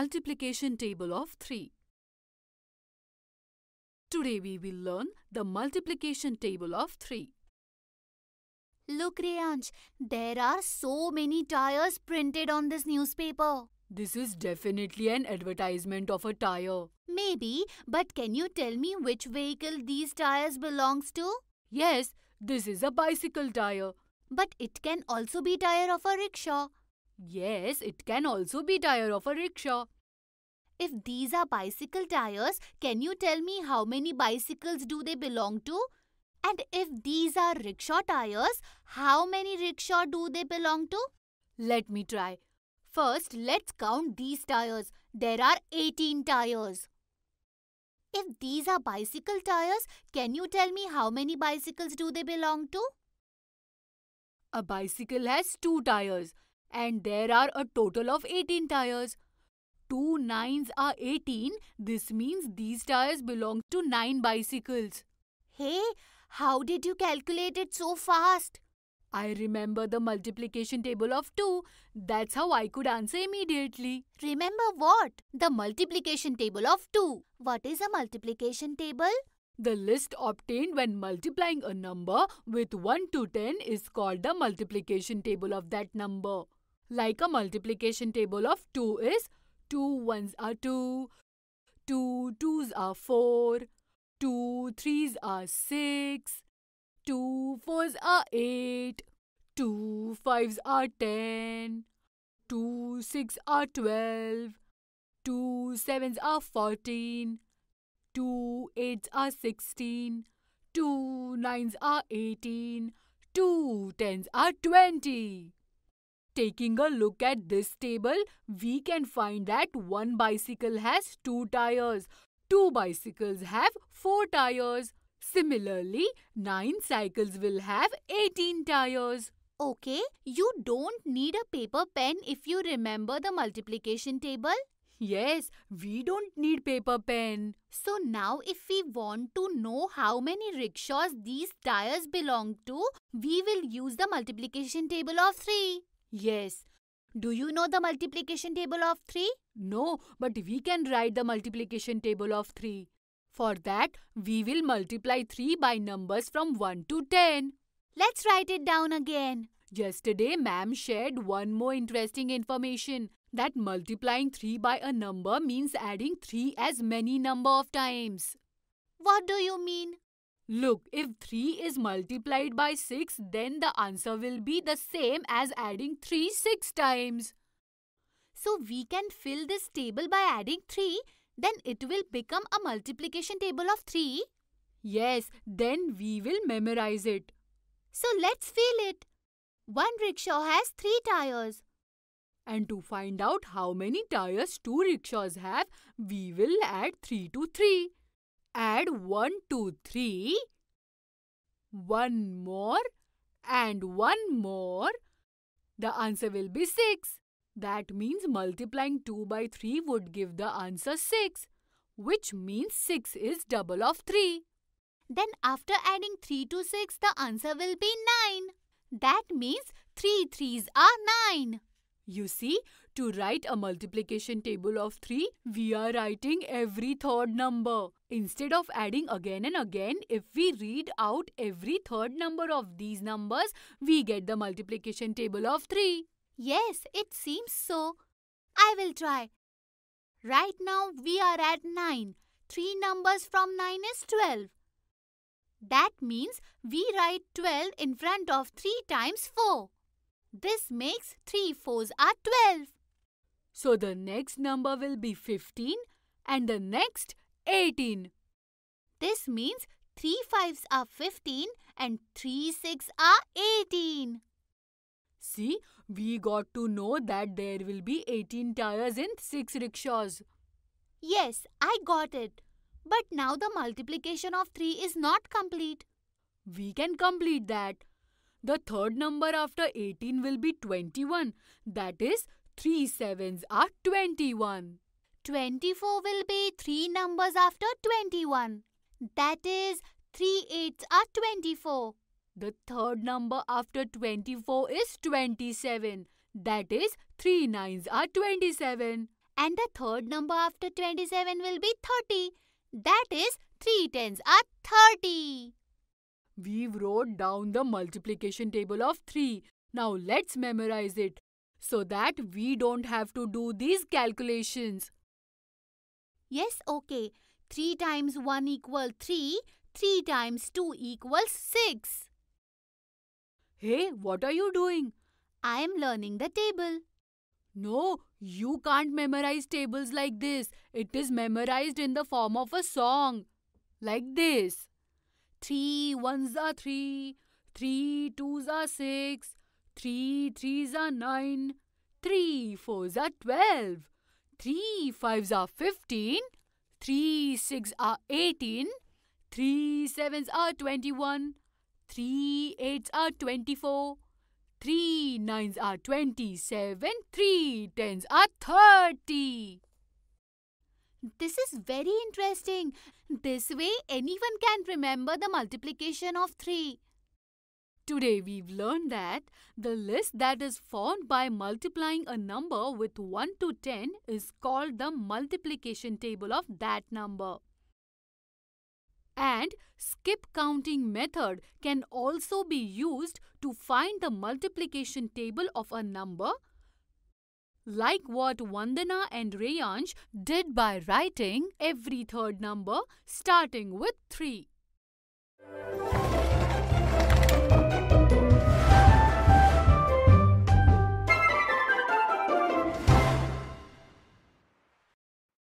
multiplication table of 3. Today we will learn the multiplication table of 3. Look Rayansh, there are so many tires printed on this newspaper. This is definitely an advertisement of a tire. Maybe, but can you tell me which vehicle these tires belongs to? Yes, this is a bicycle tire. But it can also be tire of a rickshaw Yes, it can also be tire of a rickshaw. If these are bicycle tires, can you tell me how many bicycles do they belong to? And if these are rickshaw tires, how many rickshaw do they belong to? Let me try. First, let's count these tires. There are 18 tires. If these are bicycle tires, can you tell me how many bicycles do they belong to? A bicycle has two tires and there are a total of 18 tires. 2 are 18. This means these tires belong to 9 bicycles. Hey, how did you calculate it so fast? I remember the multiplication table of 2. That's how I could answer immediately. Remember what? The multiplication table of 2. What is a multiplication table? The list obtained when multiplying a number with 1 to 10 is called the multiplication table of that number. Like a multiplication table of 2 is 2 ones are 2, 2 twos are 4, 2 threes are 6, 2 fours are 8, 2 fives are 10, 2 six are 12, 2 sevens are 14, 2 eights are 16, 2 nines are 18, 2 tens are 20. Taking a look at this table, we can find that one bicycle has two tires, two bicycles have four tires. Similarly, nine cycles will have 18 tires. Okay, you don't need a paper pen if you remember the multiplication table. Yes, we don't need paper pen. So now if we want to know how many rickshaws these tires belong to, we will use the multiplication table of 3. Yes. Do you know the multiplication table of 3? No, but we can write the multiplication table of 3. For that, we will multiply 3 by numbers from 1 to 10. Let's write it down again. Yesterday, ma'am shared one more interesting information that multiplying 3 by a number means adding 3 as many number of times. What do you mean? Look, if 3 is multiplied by 6, then the answer will be the same as adding 3 6 times. So we can fill this table by adding 3, then it will become a multiplication table of 3. Yes, then we will memorize it. So let's fill it. One rickshaw has 3 tires. And to find out how many tires 2 rickshaws have, we will add 3 to 3. Add 1, 2, 3. One more and one more. The answer will be 6. That means multiplying 2 by 3 would give the answer 6, which means 6 is double of 3. Then after adding 3 to 6, the answer will be 9. That means 3 threes are 9. You see, to write a multiplication table of 3, we are writing every third number. Instead of adding again and again, if we read out every third number of these numbers, we get the multiplication table of 3. Yes, it seems so. I will try. Right now, we are at 9. 3 numbers from 9 is 12. That means we write 12 in front of 3 times 4. This makes 3 fours are 12. So the next number will be 15 and the next 18. This means 3 fives are 15 and 3 six are 18. See, we got to know that there will be 18 tires in 6 rickshaws. Yes, I got it. But now the multiplication of 3 is not complete. We can complete that. The third number after 18 will be 21. That is, 3 sevens are 21. 24 will be 3 numbers after 21. That is, 3 eighths are 24. The third number after 24 is 27. That is, 3 nines are 27. And the third number after 27 will be 30. That is, 3 tens are 30. We've wrote down the multiplication table of 3. Now let's memorize it so that we don't have to do these calculations. Yes, okay. 3 times 1 equals 3. 3 times 2 equals 6. Hey, what are you doing? I am learning the table. No, you can't memorize tables like this. It is memorized in the form of a song. Like this. Three ones are three, three twos are six, three threes are nine, three fours are twelve, Three fives are fifteen. Three six are eighteen. Three sevens are twenty-one. Three eights are twenty-four. Three nines are twenty-seven. Three tens are thirty. This is very interesting. This way anyone can remember the multiplication of 3. Today we've learned that the list that is formed by multiplying a number with 1 to 10 is called the multiplication table of that number. And skip counting method can also be used to find the multiplication table of a number like what Vandana and Rayansh did by writing every third number starting with 3.